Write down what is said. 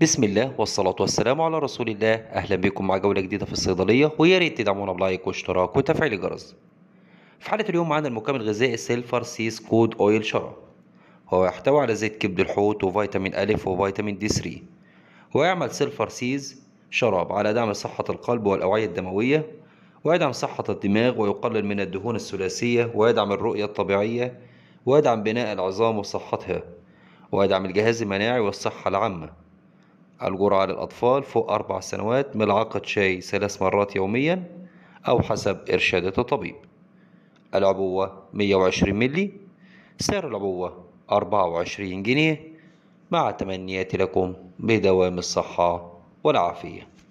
بسم الله والصلاة والسلام على رسول الله أهلا بكم مع جولة جديدة في الصيدلية ويا ريت تدعمونا بلايك واشتراك وتفعيل الجرس. في حالة اليوم معانا المكمل الغذائي سيلفر سيس كود أويل شرع. هو يحتوي على زيت كبد الحوت وفيتامين أ وفيتامين دي 3. ويعمل سيلفر سيز شراب على دعم صحة القلب والأوعية الدموية ويدعم صحة الدماغ ويقلل من الدهون الثلاثية ويدعم الرؤية الطبيعية ويدعم بناء العظام وصحتها ويدعم الجهاز المناعي والصحة العامة. الجرعة للأطفال فوق أربع سنوات ملعقة شاي ثلاث مرات يوميا أو حسب إرشادة الطبيب العبوة 120 ملي سعر العبوة 24 جنيه مع تمنياتي لكم بدوام الصحة والعافية